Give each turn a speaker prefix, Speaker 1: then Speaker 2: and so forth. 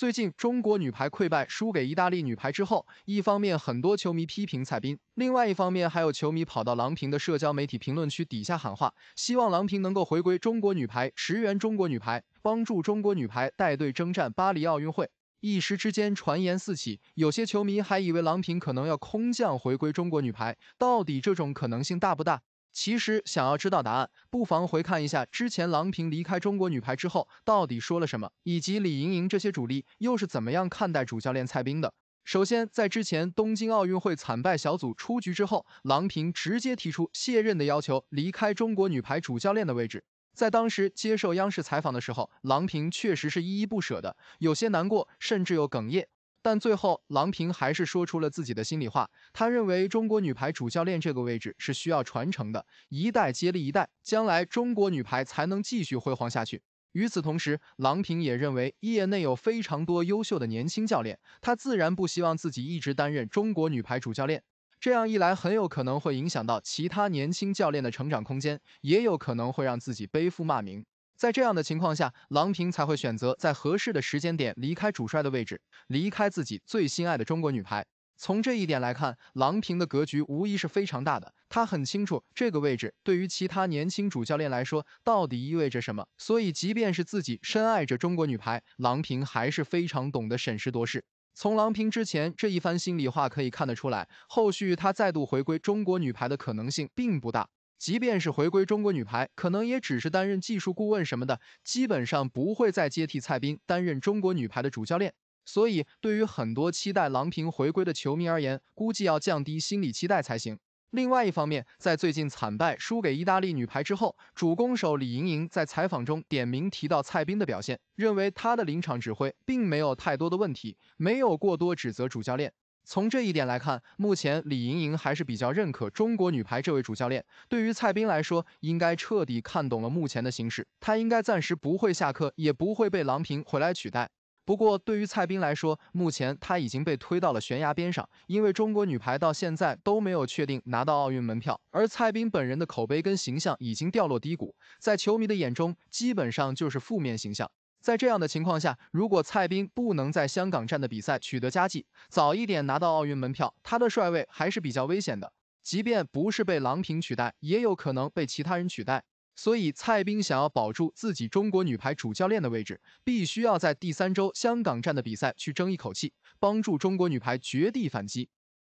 Speaker 1: 最近中国女排溃败输给意大利女排之后，一方面很多球迷批评蔡斌，另外一方面还有球迷跑到郎平的社交媒体评论区底下喊话，希望郎平能够回归中国女排，驰援中国女排，帮助中国女排带队征战巴黎奥运会。一时之间，传言四起，有些球迷还以为郎平可能要空降回归中国女排，到底这种可能性大不大？其实想要知道答案，不妨回看一下之前郎平离开中国女排之后到底说了什么，以及李盈莹这些主力又是怎么样看待主教练蔡斌的。首先，在之前东京奥运会惨败小组出局之后，郎平直接提出卸任的要求，离开中国女排主教练的位置。在当时接受央视采访的时候，郎平确实是依依不舍的，有些难过，甚至有哽咽。但最后，郎平还是说出了自己的心里话。他认为，中国女排主教练这个位置是需要传承的，一代接力一代，将来中国女排才能继续辉煌下去。与此同时，郎平也认为，业内有非常多优秀的年轻教练，她自然不希望自己一直担任中国女排主教练。这样一来，很有可能会影响到其他年轻教练的成长空间，也有可能会让自己背负骂名。在这样的情况下，郎平才会选择在合适的时间点离开主帅的位置，离开自己最心爱的中国女排。从这一点来看，郎平的格局无疑是非常大的。他很清楚这个位置对于其他年轻主教练来说到底意味着什么。所以，即便是自己深爱着中国女排，郎平还是非常懂得审时度势。从郎平之前这一番心里话可以看得出来，后续他再度回归中国女排的可能性并不大。即便是回归中国女排，可能也只是担任技术顾问什么的，基本上不会再接替蔡斌担任中国女排的主教练。所以，对于很多期待郎平回归的球迷而言，估计要降低心理期待才行。另外一方面，在最近惨败输给意大利女排之后，主攻手李盈莹在采访中点名提到蔡斌的表现，认为他的临场指挥并没有太多的问题，没有过多指责主教练。从这一点来看，目前李盈莹还是比较认可中国女排这位主教练。对于蔡斌来说，应该彻底看懂了目前的形势，他应该暂时不会下课，也不会被郎平回来取代。不过，对于蔡斌来说，目前他已经被推到了悬崖边上，因为中国女排到现在都没有确定拿到奥运门票，而蔡斌本人的口碑跟形象已经掉落低谷，在球迷的眼中，基本上就是负面形象。在这样的情况下，如果蔡斌不能在香港站的比赛取得佳绩，早一点拿到奥运门票，他的帅位还是比较危险的。即便不是被郎平取代，也有可能被其他人取代。所以，蔡斌想要保住自己中国女排主教练的位置，必须要在第三周香港站的比赛去争一口气，帮助中国女排绝地反击。